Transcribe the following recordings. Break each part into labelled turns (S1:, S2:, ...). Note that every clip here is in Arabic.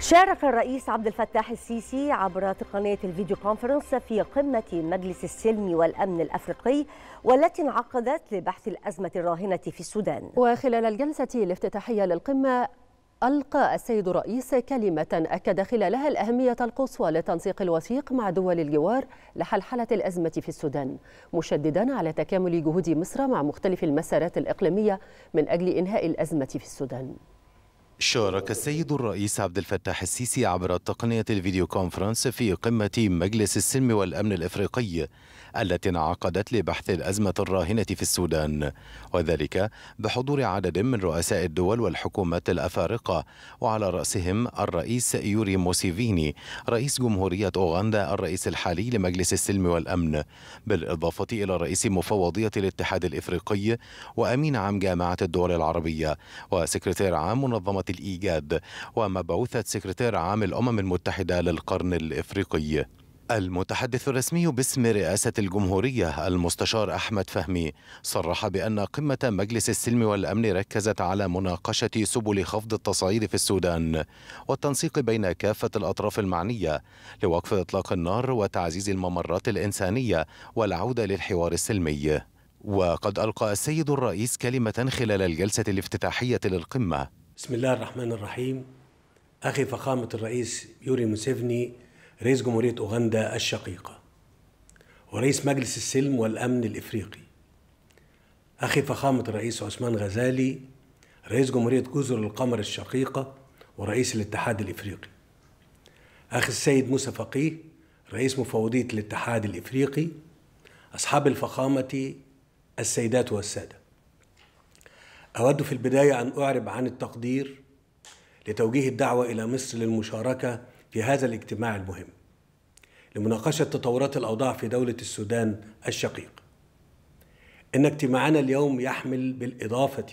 S1: شارك الرئيس عبد الفتاح السيسي عبر تقنية الفيديو كونفرنس في قمة مجلس السلم والأمن الأفريقي والتي انعقدت لبحث الأزمة الراهنة في السودان وخلال الجلسة الافتتاحية للقمة ألقى السيد الرئيس كلمة أكد خلالها الأهمية القصوى لتنسيق الوثيق مع دول الجوار لحلحلة الأزمة في السودان مشددا على تكامل جهود مصر مع مختلف المسارات الإقليمية من أجل إنهاء الأزمة في السودان
S2: شارك السيد الرئيس عبد الفتاح السيسي عبر تقنية الفيديو كونفرنس في قمة مجلس السلم والأمن الإفريقي التي انعقدت لبحث الأزمة الراهنة في السودان وذلك بحضور عدد من رؤساء الدول والحكومات الأفارقة وعلى رأسهم الرئيس يوري موسيفيني رئيس جمهورية أوغندا الرئيس الحالي لمجلس السلم والأمن بالإضافة إلى رئيس مفوضية الاتحاد الإفريقي وأمين عام جامعة الدول العربية وسكرتير عام منظمة الإيجاد ومبعوثة سكرتير عام الأمم المتحدة للقرن الإفريقي المتحدث الرسمي باسم رئاسة الجمهورية المستشار أحمد فهمي صرح بأن قمة مجلس السلم والأمن ركزت على مناقشة سبل خفض التصعيد في السودان والتنسيق بين كافة الأطراف المعنية لوقف إطلاق النار وتعزيز الممرات الإنسانية والعودة للحوار السلمي وقد ألقى السيد الرئيس كلمة خلال الجلسة الافتتاحية للقمة
S1: بسم الله الرحمن الرحيم أخي فخامة الرئيس يوري موسيفني رئيس جمهورية أوغندا الشقيقة ورئيس مجلس السلم والأمن الإفريقي أخي فخامة الرئيس عثمان غزالي رئيس جمهورية جزر القمر الشقيقة ورئيس الاتحاد الإفريقي أخي السيد موسى فقيه رئيس مفوضية الاتحاد الإفريقي أصحاب الفخامة السيدات والسادة أود في البداية أن أعرب عن التقدير لتوجيه الدعوة إلى مصر للمشاركة في هذا الاجتماع المهم لمناقشة تطورات الأوضاع في دولة السودان الشقيق إن اجتماعنا اليوم يحمل بالإضافة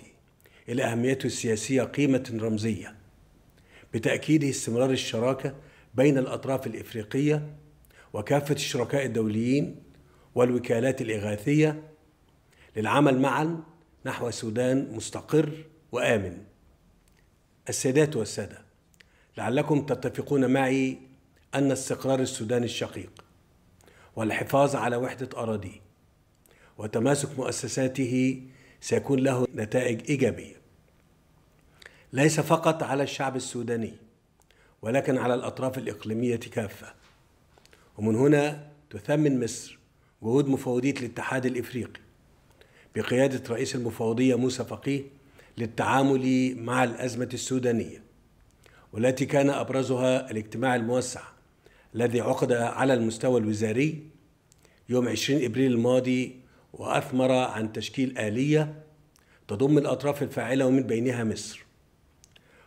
S1: إلى أهميته السياسية قيمة رمزية بتأكيده استمرار الشراكة بين الأطراف الإفريقية وكافة الشركاء الدوليين والوكالات الإغاثية للعمل معاً نحو سودان مستقر وامن السيدات والساده لعلكم تتفقون معي ان استقرار السودان الشقيق والحفاظ على وحده اراضيه وتماسك مؤسساته سيكون له نتائج ايجابيه ليس فقط على الشعب السوداني ولكن على الاطراف الاقليميه كافه ومن هنا تثمن مصر جهود مفوضيه الاتحاد الافريقي بقيادة رئيس المفوضية موسى فقيه للتعامل مع الأزمة السودانية والتي كان أبرزها الاجتماع الموسع الذي عقد على المستوى الوزاري يوم 20 إبريل الماضي وأثمر عن تشكيل آلية تضم الأطراف الفاعلة ومن بينها مصر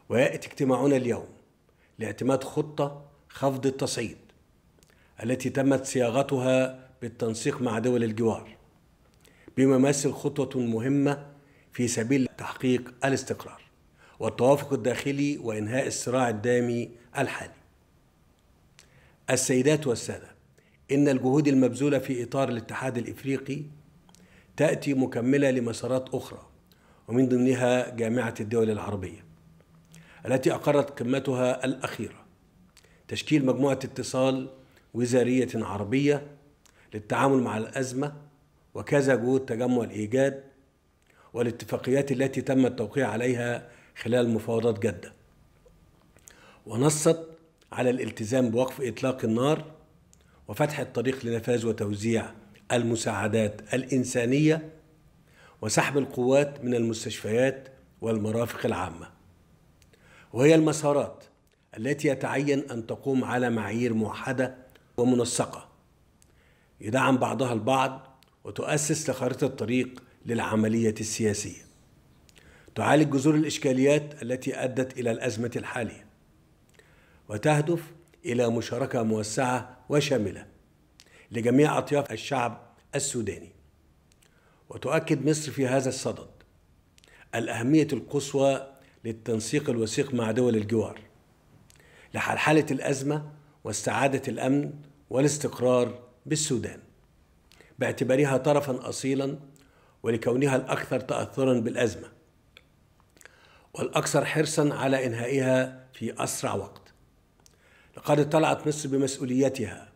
S1: ويأتي اجتماعنا اليوم لاعتماد خطة خفض التصعيد التي تمت صياغتها بالتنسيق مع دول الجوار بما يمثل خطوة مهمة في سبيل تحقيق الاستقرار والتوافق الداخلي وإنهاء الصراع الدامي الحالي. السيدات والسادة، إن الجهود المبذولة في إطار الاتحاد الإفريقي تأتي مكملة لمسارات أخرى ومن ضمنها جامعة الدول العربية التي أقرت قمتها الأخيرة تشكيل مجموعة اتصال وزارية عربية للتعامل مع الأزمة وكذا جهود تجمع الإيجاد والاتفاقيات التي تم التوقيع عليها خلال مفاوضات جدة ونصت على الالتزام بوقف إطلاق النار وفتح الطريق لنفاذ وتوزيع المساعدات الإنسانية وسحب القوات من المستشفيات والمرافق العامة وهي المسارات التي يتعين أن تقوم على معايير موحدة ومنسقة يدعم بعضها البعض وتؤسس لخريطة طريق للعملية السياسية تعالج جذور الإشكاليات التي أدت إلى الأزمة الحالية وتهدف إلى مشاركة موسعة وشاملة لجميع أطياف الشعب السوداني وتؤكد مصر في هذا الصدد الأهمية القصوى للتنسيق الوثيق مع دول الجوار لحلحلة الأزمة واستعادة الأمن والاستقرار بالسودان باعتبارها طرفا أصيلا ولكونها الأكثر تأثرا بالأزمة والأكثر حرصا على إنهائها في أسرع وقت لقد اطلعت مصر بمسؤوليتها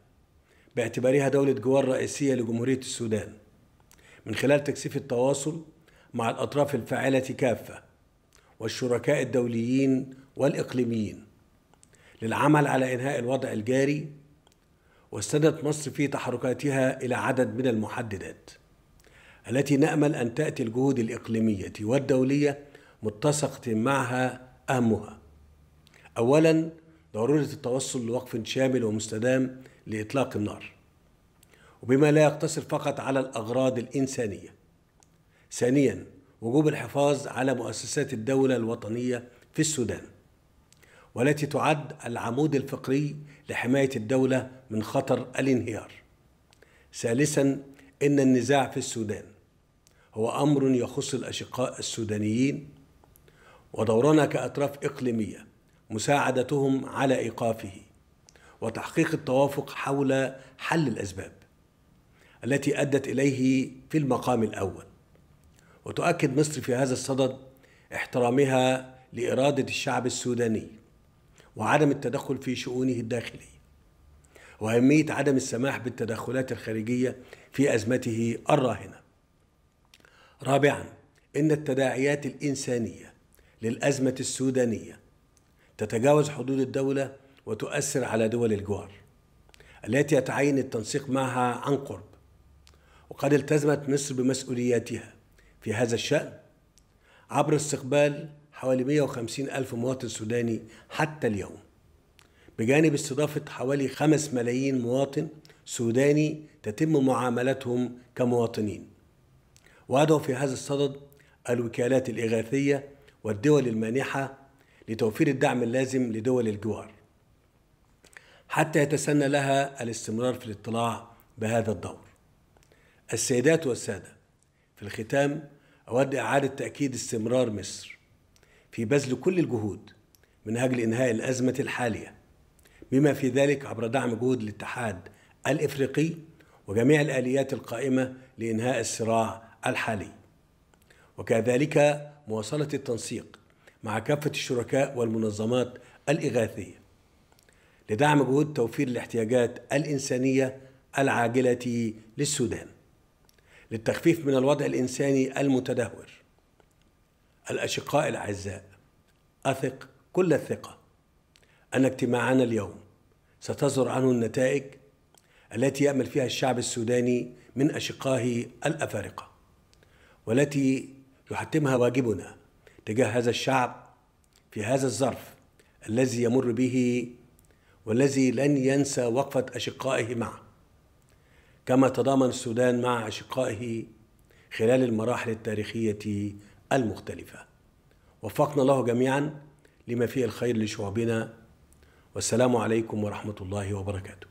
S1: باعتبارها دولة جوار رئيسية لجمهورية السودان من خلال تكثيف التواصل مع الأطراف الفاعلة كافة والشركاء الدوليين والإقليميين للعمل على إنهاء الوضع الجاري واستندت مصر في تحركاتها إلى عدد من المحددات التي نأمل أن تأتي الجهود الإقليمية والدولية متسقة معها أهمها أولا ضرورة التوصل لوقف شامل ومستدام لإطلاق النار وبما لا يقتصر فقط على الأغراض الإنسانية ثانيا وجوب الحفاظ على مؤسسات الدولة الوطنية في السودان والتي تعد العمود الفقري لحماية الدولة من خطر الانهيار ثالثا إن النزاع في السودان هو أمر يخص الأشقاء السودانيين ودورنا كأطراف إقليمية مساعدتهم على إيقافه وتحقيق التوافق حول حل الأسباب التي أدت إليه في المقام الأول وتؤكد مصر في هذا الصدد احترامها لإرادة الشعب السوداني وعدم التدخل في شؤونه الداخلية وأهمية عدم السماح بالتدخلات الخارجية في أزمته الراهنة رابعا إن التداعيات الإنسانية للأزمة السودانية تتجاوز حدود الدولة وتؤثر على دول الجوار التي يتعين التنسيق معها عن قرب وقد التزمت مصر بمسؤولياتها في هذا الشأن عبر استقبال حوالي 150 ألف مواطن سوداني حتى اليوم بجانب استضافة حوالي 5 ملايين مواطن سوداني تتم معاملتهم كمواطنين وأدعو في هذا الصدد الوكالات الإغاثية والدول المانحة لتوفير الدعم اللازم لدول الجوار حتى يتسنى لها الاستمرار في الاطلاع بهذا الدور السيدات والسادة في الختام أود إعادة تأكيد استمرار مصر في بذل كل الجهود من أجل إنهاء الأزمة الحالية بما في ذلك عبر دعم جهود الاتحاد الإفريقي وجميع الآليات القائمة لإنهاء الصراع الحالي وكذلك مواصلة التنسيق مع كافة الشركاء والمنظمات الإغاثية لدعم جهود توفير الاحتياجات الإنسانية العاجلة للسودان للتخفيف من الوضع الإنساني المتدهور الأشقاء الأعزاء أثق كل الثقة أن اجتماعنا اليوم ستظهر عنه النتائج التي يأمل فيها الشعب السوداني من أشقائه الأفارقة والتي يحتمها واجبنا تجاه هذا الشعب في هذا الظرف الذي يمر به والذي لن ينسى وقفة أشقائه معه كما تضامن السودان مع أشقائه خلال المراحل التاريخية المختلفة وفقنا الله جميعا لما فيه الخير لشعوبنا والسلام عليكم ورحمة الله وبركاته